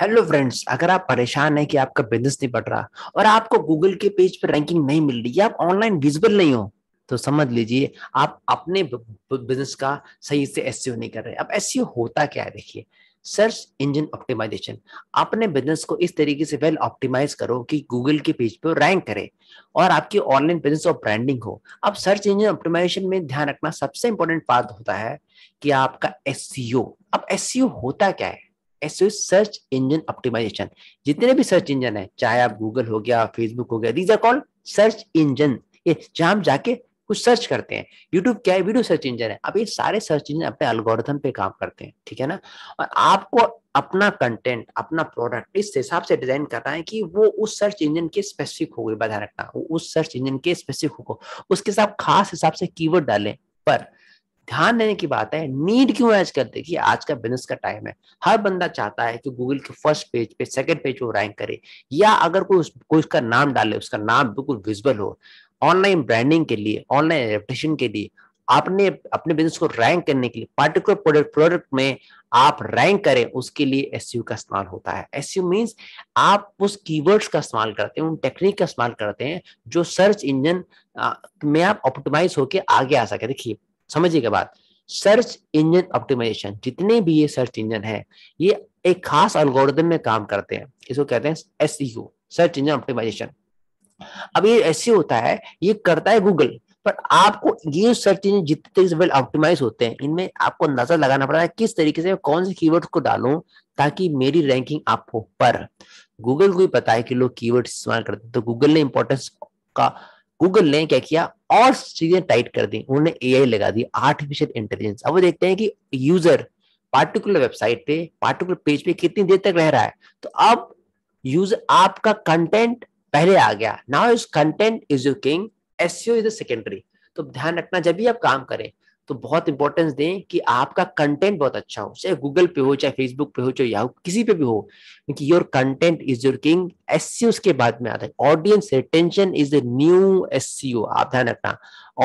Hello friends अगर आप परेशान हैं कि आपका बिजनेस नहीं बढ़ रहा और आपको गूगल के पेज पर रैंकिंग नहीं मिल रही आप ऑनलाइन विजिबल नहीं हो तो समझ लीजिए आप अपने बिजनेस का सही से एस e नहीं कर रहे अब एस e होता क्या है देखिए सर्च इंजन ऑप्टिमाइजेशन अपने बिजनेस को इस तरीके से वेल ऑप्टिमाइज करो कि गूगल के पेज पर रैंक करे और आपकी ऑनलाइन बिजनेस और ब्रांडिंग हो अब सर्च इंजन ऑप्टिमाइजेशन में ध्यान रखना सबसे इंपॉर्टेंट बात होता है कि आपका एस e अब एस होता क्या है एस सर्च इंजन ऑप्टिमाइजेशन जितने भी सर्च इंजन है चाहे आप गूगल हो गया फेसबुक हो गया these are called search engine ये जहां हम जाके कुछ सर्च करते हैं यूट्यूब क्या है वीडियो सर्च इंजन है अब ये सारे सर्च इंजन अपने अल्गोरिथम पे काम करते हैं ठीक है ना और आपको अपना कंटेंट अपना प्रोडक्ट इस हिसाब से डिजाइन करना है कि वो उस सर्च इंजन के स्पेसिफिक हो गए बधा रखना उस सर्च इंजन के स्पेसिफिक हो उसके साथ खास हिसाब से कीवर्ड डालें पर ध्यान देने की बात है नीड क्यों है आजकल देखिए आज का बिजनेस का टाइम है हर बंदा चाहता है कि गूगल के फर्स्ट पेज पे सेकंड पेज पे रैंक करे या अगर कोई उस, कोई उसका नाम डाले उसका नाम बिल्कुल विजिबल हो ऑनलाइन ब्रांडिंग के लिए ऑनलाइन रेपुटेशन के लिए आपने अपने बिजनेस को रैंक करने के लिए पार्टिकुलर प्रोडक्ट प्रोडक्ट में आप रैंक करें उसके लिए एस e का इस्तेमाल होता है एस मीन्स e आप उस कीवर्ड्स का इस्तेमाल करते हैं उन टेक्निक का इस्तेमाल करते हैं जो सर्च इंजन में आप ऑप्टिमाइज होकर आगे आ सके देखिए समझिएगा बात सर्च इंजन ऑप्टिमाइजेशन जितने भी ये सर्च इंजन है ये एक खास एल्गोरिदम में काम करते हैं इसको कहते हैं एस सर्च इंजन ऑप्टिमाइजेशन अब ये ऐसे e होता है ये करता है गूगल पर आपको ये सर्च इंजन जितने तरीके से वेल ऑप्टिमाइज होते हैं इनमें आपको नजर लगाना पड़ता है किस तरीके से कौन से कीवर्ड्स को डालूं ताकि मेरी रैंकिंग आप हो पर गूगल को ही पता है कि लोग कीवर्ड इस्तेमाल करते हैं तो गूगल ने इंपॉर्टेंस का गूगल ने क्या किया और चीजें टाइट कर दी उन्होंने ए लगा दी आर्टिफिशियल इंटेलिजेंस अब वो देखते हैं कि यूजर पार्टिकुलर वेबसाइट पे पार्टिकुलर पेज पे कितनी देर तक रह रहा है तो अब यूजर आपका कंटेंट पहले आ गया now is content is you king S is secondary तो ध्यान रखना जब भी आप काम करें तो बहुत इंपॉर्टेंस दें कि आपका कंटेंट बहुत अच्छा हो चाहे गूगल पे हो चाहे फेसबुक पे हो चाहे याहू किसी पे भी हो क्योंकि your content is your king S उसके बाद में आता है audience retention is the new S आप ध्यान रखना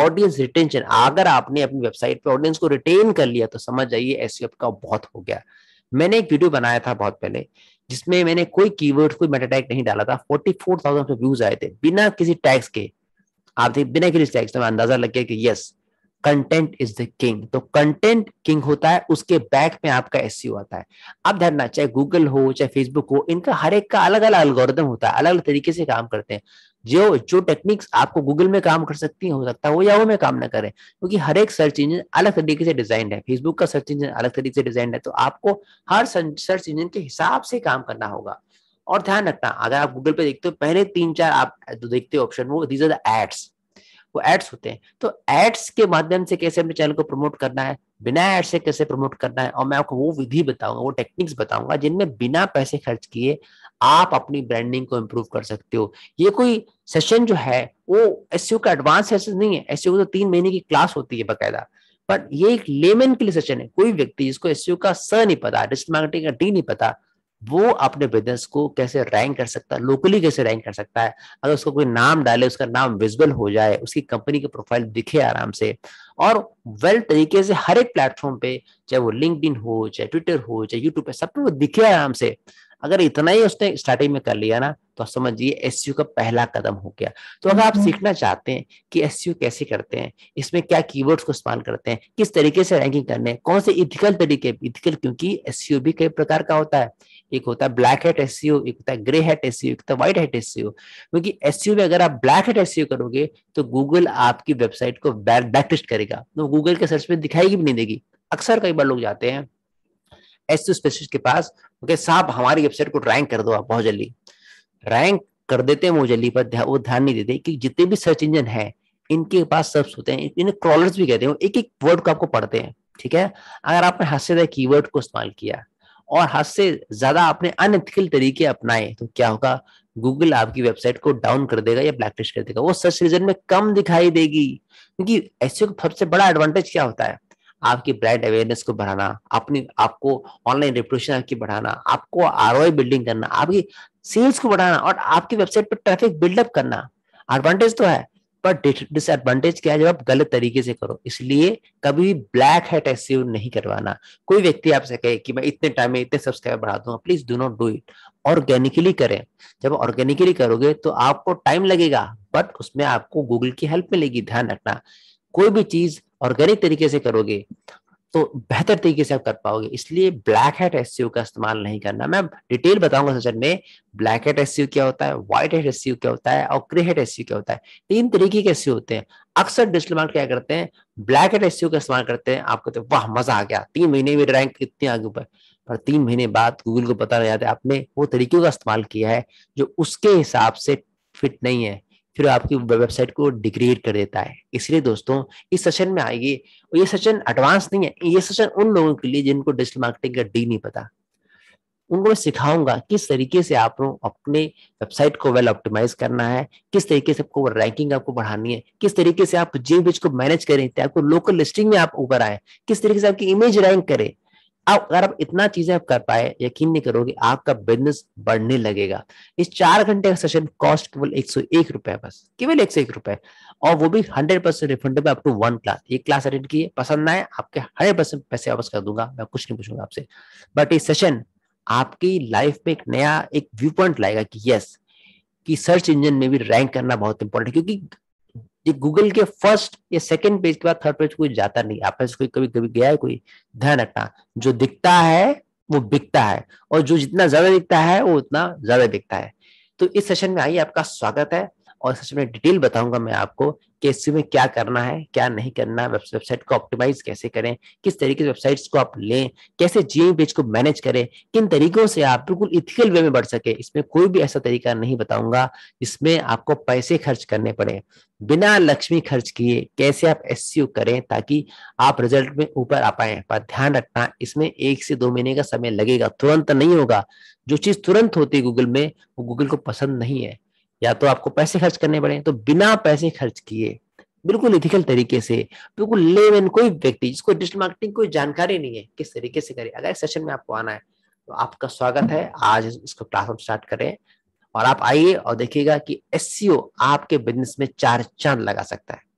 ऑडियंस रिटेंशन अगर आपने अपनी वेबसाइट पे ऑडियंस को रिटेन कर लिया तो समझ जाइए एस e आपका बहुत हो गया मैंने एक वीडियो बनाया था बहुत पहले जिसमें मैंने कोई कीवर्ड कोई मेटाटैक नहीं डाला था फोर्टी फोर थाउजेंड व्यूज आए थे बिना किसी टैक्स के आप देख बिना किसी टैक्स तो अंदाजा लग गया कि yes content is the king तो कंटेंट किंग होता है उसके बैक में आपका एस e आता है अब ध्यान चाहे गूगल हो चाहे फेसबुक हो इनका हर एक का अलग अलग अलगोरिदम होता है अलग अलग तरीके से काम करते हैं जो जो टेक्निक्स आपको गूगल में काम कर सकती है हो सकता है वो या वो में काम ना करें क्योंकि हर एक सर्च इंजन अलग तरीके से डिजाइन है फेसबुक का सर्च इंजन अलग तरीके से डिजाइन है तो आपको हर सर्च इंजन के हिसाब से काम करना होगा और ध्यान रखना अगर आप गूगल पे देखते हो पहले तीन चार आप देखते हो ऑप्शन वो दीज आर द एड्स वो एड्स होते हैं तो एड्स के माध्यम से कैसे अपने चैनल को प्रमोट करना है बिना एड से कैसे प्रमोट करना है और मैं आपको वो विधि बताऊंगा वो टेक्निक्स बताऊंगा जिनमें बिना पैसे खर्च किए आप अपनी ब्रांडिंग को इम्प्रूव कर सकते हो ये कोई सेशन जो है वो एस e का एडवांस सेशन नहीं है एस e तो तीन महीने की क्लास होती है बाकायदा बट ये एक लेमन के लिए सेशन है कोई व्यक्ति जिसको एस e का स नहीं पता डिजिटल मार्केटिंग का डी नहीं पता वो अपने बिजनेस को कैसे रैंक कर सकता है लोकली कैसे रैंक कर सकता है अगर उसको कोई नाम डाले उसका नाम विजिबल हो जाए उसकी कंपनी की प्रोफाइल दिखे आराम से और वेल तरीके से हर एक प्लेटफॉर्म पे चाहे वो लिंकड हो चाहे ट्विटर हो चाहे यूट्यूब पे सब पे वो दिखे आराम से अगर इतना ही उसने स्टार्टिंग में कर लिया ना तो समझिए एस का पहला कदम हो गया तो अगर आप हम्म। सीखना चाहते हैं कि एस कैसे करते हैं इसमें क्या कीवर्ड्स को इस्तेमाल करते हैं किस तरीके से रैंकिंग करने हैं कौन से इथिकल तरीके इथिकल क्योंकि एस भी कई प्रकार का होता है एक होता है ब्लैक हेट एस एक होता है ग्रे हेट एस एक होता है व्हाइट हेट एस क्योंकि एस में अगर आप ब्लैक हेट एस करोगे तो गूगल आपकी वेबसाइट को बैकलिस्ट करेगा तो गूगल के सर्च में दिखाई भी नहीं देगी अक्सर कई बार लोग जाते हैं एस स्पेशलिस्ट के पास ओके साहब हमारी वेबसाइट को रैंक कर दो आप बहुत जल्दी रैंक कर देते हैं वो जल्दी पर वो ध्यान नहीं देते कि जितने भी सर्च इंजन है इनके पास सर्च होते हैं इन्हें क्रॉलर्स भी कहते हैं एक एक वर्ड को आपको पढ़ते हैं ठीक है अगर आपने हास्यदायक कीवर्ड को इस्तेमाल किया और हद से ज्यादा आपने अनएथिकल तरीके अपनाए तो क्या होगा गूगल आपकी वेबसाइट को डाउन कर देगा या ब्लैकलिस्ट कर देगा वो सर्च रिजल्ट में कम दिखाई देगी क्योंकि ऐसे सबसे बड़ा एडवांटेज क्या होता है आपकी ब्रांड अवेयरनेस को बढ़ाना अपनी आपको ऑनलाइन रेपुटेशन आपकी बढ़ाना आपको आर बिल्डिंग करना आपकी सेल्स को बढ़ाना और आपकी वेबसाइट पर ट्रैफिक बिल्डअप करना एडवांटेज तो है पर डिसएडवांटेज क्या है जब आप गलत तरीके से करो इसलिए कभी भी ब्लैक हैट असीव नहीं करवाना कोई व्यक्ति आपसे कहे कि मैं इतने टाइम में इतने सब्सक्राइबर बढ़ा दूंगा please do not do it organically करें जब ऑर्गेनिकली करोगे तो आपको टाइम लगेगा बट उसमें आपको गूगल की हेल्प मिलेगी ध्यान रखना कोई भी चीज ऑर्गेनिक तरीके से करोगे तो बेहतर तरीके से आप कर पाओगे इसलिए ब्लैक हेट एस का इस्तेमाल नहीं करना मैं डिटेल बताऊंगा सेशन में ब्लैक हेट एस क्या होता है व्हाइट हेट एस क्या होता है और ग्रे हेट एस क्या होता है तीन तरीके के एस होते हैं अक्सर डिजिटल मार्क क्या करते हैं ब्लैक हेट एस का इस्तेमाल करते हैं आपको तो वाह मजा आ गया तीन महीने में रैंक कितने आगे ऊपर पर तीन महीने बाद गूगल को पता नहीं आता आपने वो तरीकों का इस्तेमाल किया है जो उसके हिसाब से फिट नहीं है फिर आपकी वेबसाइट को डिग्रेड कर देता है इसलिए दोस्तों इस सेशन में आइए और ये सेशन एडवांस नहीं है ये सेशन उन लोगों के लिए जिनको डिजिटल मार्केटिंग का डी नहीं पता उनको मैं सिखाऊंगा किस तरीके से आप अपने वेबसाइट को वेल ऑप्टिमाइज करना है किस तरीके से आपको रैंकिंग आपको बढ़ानी है किस तरीके से आप जे बीच को मैनेज करें आपको लोकल लिस्टिंग में आप ऊपर आए किस तरीके से आपकी इमेज रैंक करे अब अगर आप इतना चीजें आप कर पाए यकीन नहीं करोगे आपका बिजनेस बढ़ने लगेगा इस चार घंटे का सेशन कॉस्ट केवल एक सौ एक रुपए बस केवल एक सौ एक रुपए और वो भी hundred percent refundable up to one class ये क्लास अटेंड किए पसंद आए आपके हंड्रेड परसेंट पैसे वापस कर दूंगा मैं कुछ नहीं पूछूंगा आपसे बट ये सेशन आपकी लाइफ में एक नया एक व्यू पॉइंट लाएगा कि यस कि सर्च इंजन में भी रैंक करना बहुत इंपॉर्टेंट है क्योंकि ये गूगल के फर्स्ट या सेकंड पेज के बाद थर्ड पेज कोई जाता नहीं आपने कोई कभी कभी गया है कोई ध्यान रखना जो दिखता है वो बिकता है और जो जितना ज्यादा दिखता है वो उतना ज्यादा बिकता है तो इस सेशन में आइए आपका स्वागत है और सच में डिटेल बताऊंगा मैं आपको कि इससे में क्या करना है क्या नहीं करना वेबसाइट को ऑप्टिमाइज कैसे करें किस तरीके से वेबसाइट्स को आप लें कैसे जी पेज को मैनेज करें किन तरीकों से आप बिल्कुल इथिकल वे में बढ़ सके इसमें कोई भी ऐसा तरीका नहीं बताऊंगा इसमें आपको पैसे खर्च करने पड़े बिना लक्ष्मी खर्च किए कैसे आप एस करें ताकि आप रिजल्ट में ऊपर आ पाए पर ध्यान रखना इसमें एक से दो महीने का समय लगेगा तुरंत नहीं होगा जो चीज तुरंत होती है गूगल में वो गूगल को पसंद नहीं है या तो आपको पैसे खर्च करने पड़े तो बिना पैसे खर्च किए बिल्कुल इथिकल तरीके से बिल्कुल लेमैन कोई व्यक्ति जिसको डिजिटल मार्केटिंग कोई जानकारी नहीं है किस तरीके से करे अगर सेशन में आपको आना है तो आपका स्वागत है आज इसको क्लास हम स्टार्ट करें और आप आइए और देखिएगा कि एस आपके बिजनेस में चार चांद लगा सकता है